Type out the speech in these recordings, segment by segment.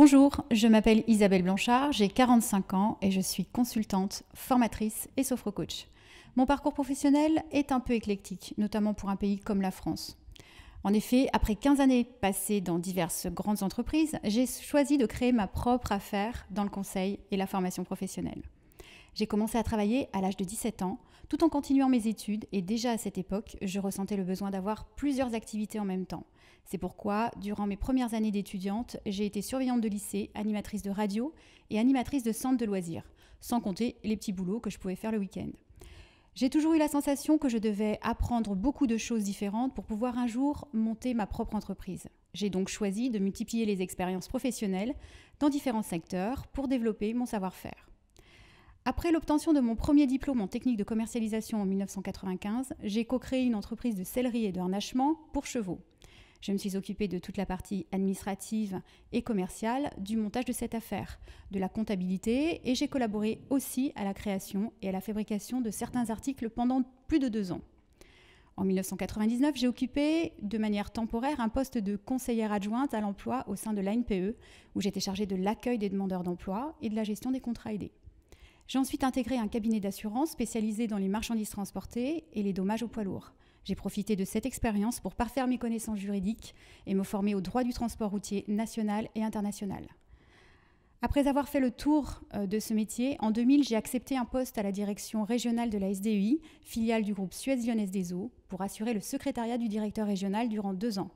Bonjour, je m'appelle Isabelle Blanchard, j'ai 45 ans et je suis consultante, formatrice et sophro-coach. Mon parcours professionnel est un peu éclectique, notamment pour un pays comme la France. En effet, après 15 années passées dans diverses grandes entreprises, j'ai choisi de créer ma propre affaire dans le conseil et la formation professionnelle. J'ai commencé à travailler à l'âge de 17 ans, tout en continuant mes études, et déjà à cette époque, je ressentais le besoin d'avoir plusieurs activités en même temps. C'est pourquoi, durant mes premières années d'étudiante, j'ai été surveillante de lycée, animatrice de radio et animatrice de centre de loisirs, sans compter les petits boulots que je pouvais faire le week-end. J'ai toujours eu la sensation que je devais apprendre beaucoup de choses différentes pour pouvoir un jour monter ma propre entreprise. J'ai donc choisi de multiplier les expériences professionnelles dans différents secteurs pour développer mon savoir-faire. Après l'obtention de mon premier diplôme en technique de commercialisation en 1995, j'ai co-créé une entreprise de sellerie et de harnachement pour chevaux. Je me suis occupée de toute la partie administrative et commerciale du montage de cette affaire, de la comptabilité et j'ai collaboré aussi à la création et à la fabrication de certains articles pendant plus de deux ans. En 1999, j'ai occupé de manière temporaire un poste de conseillère adjointe à l'emploi au sein de l'ANPE, où j'étais chargée de l'accueil des demandeurs d'emploi et de la gestion des contrats aidés. J'ai ensuite intégré un cabinet d'assurance spécialisé dans les marchandises transportées et les dommages aux poids lourds. J'ai profité de cette expérience pour parfaire mes connaissances juridiques et me former au droit du transport routier national et international. Après avoir fait le tour euh, de ce métier, en 2000, j'ai accepté un poste à la direction régionale de la SDUI, filiale du groupe Suez Lyonnaise des Eaux, pour assurer le secrétariat du directeur régional durant deux ans.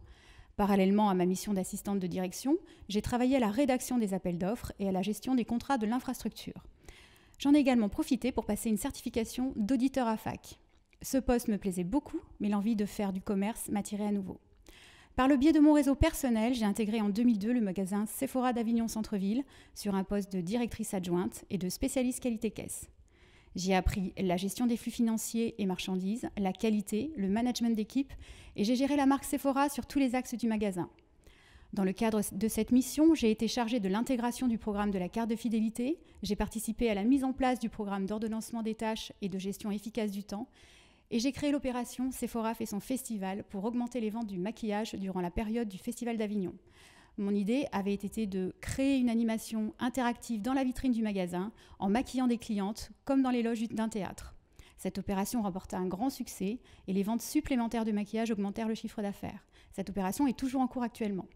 Parallèlement à ma mission d'assistante de direction, j'ai travaillé à la rédaction des appels d'offres et à la gestion des contrats de l'infrastructure. J'en ai également profité pour passer une certification d'auditeur à fac. Ce poste me plaisait beaucoup, mais l'envie de faire du commerce m'attirait à nouveau. Par le biais de mon réseau personnel, j'ai intégré en 2002 le magasin Sephora d'Avignon Centre-Ville sur un poste de directrice adjointe et de spécialiste qualité caisse. J'ai appris la gestion des flux financiers et marchandises, la qualité, le management d'équipe et j'ai géré la marque Sephora sur tous les axes du magasin. Dans le cadre de cette mission, j'ai été chargée de l'intégration du programme de la carte de fidélité, j'ai participé à la mise en place du programme d'ordonnancement des tâches et de gestion efficace du temps, et j'ai créé l'opération Sephora et son festival pour augmenter les ventes du maquillage durant la période du Festival d'Avignon. Mon idée avait été de créer une animation interactive dans la vitrine du magasin en maquillant des clientes comme dans les loges d'un théâtre. Cette opération remporta un grand succès et les ventes supplémentaires de maquillage augmentèrent le chiffre d'affaires. Cette opération est toujours en cours actuellement.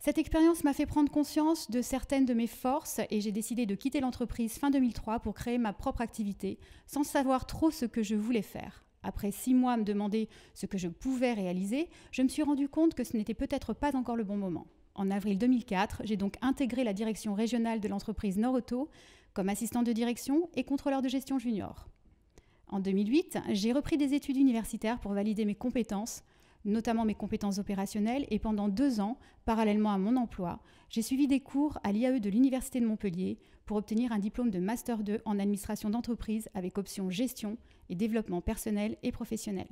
Cette expérience m'a fait prendre conscience de certaines de mes forces et j'ai décidé de quitter l'entreprise fin 2003 pour créer ma propre activité sans savoir trop ce que je voulais faire. Après six mois à me demander ce que je pouvais réaliser, je me suis rendu compte que ce n'était peut-être pas encore le bon moment. En avril 2004, j'ai donc intégré la direction régionale de l'entreprise Noroto comme assistant de direction et contrôleur de gestion junior. En 2008, j'ai repris des études universitaires pour valider mes compétences notamment mes compétences opérationnelles, et pendant deux ans, parallèlement à mon emploi, j'ai suivi des cours à l'IAE de l'Université de Montpellier pour obtenir un diplôme de Master 2 en administration d'entreprise avec option gestion et développement personnel et professionnel.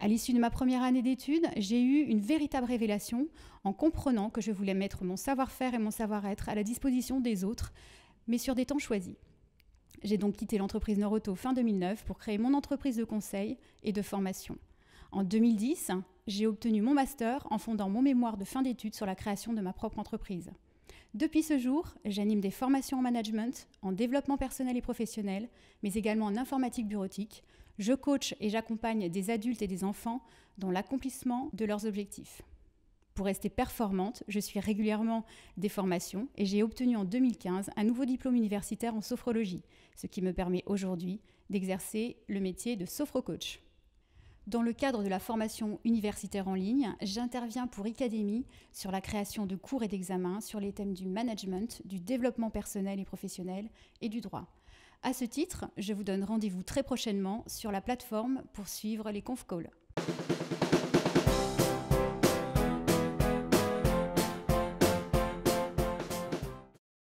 À l'issue de ma première année d'études, j'ai eu une véritable révélation en comprenant que je voulais mettre mon savoir-faire et mon savoir-être à la disposition des autres, mais sur des temps choisis. J'ai donc quitté l'entreprise Noroto fin 2009 pour créer mon entreprise de conseil et de formation. En 2010, j'ai obtenu mon master en fondant mon mémoire de fin d'études sur la création de ma propre entreprise. Depuis ce jour, j'anime des formations en management, en développement personnel et professionnel, mais également en informatique bureautique. Je coach et j'accompagne des adultes et des enfants dans l'accomplissement de leurs objectifs. Pour rester performante, je suis régulièrement des formations et j'ai obtenu en 2015 un nouveau diplôme universitaire en sophrologie, ce qui me permet aujourd'hui d'exercer le métier de sophrocoach. Dans le cadre de la formation universitaire en ligne, j'interviens pour Icademy sur la création de cours et d'examens sur les thèmes du management, du développement personnel et professionnel et du droit. À ce titre, je vous donne rendez-vous très prochainement sur la plateforme pour suivre les conf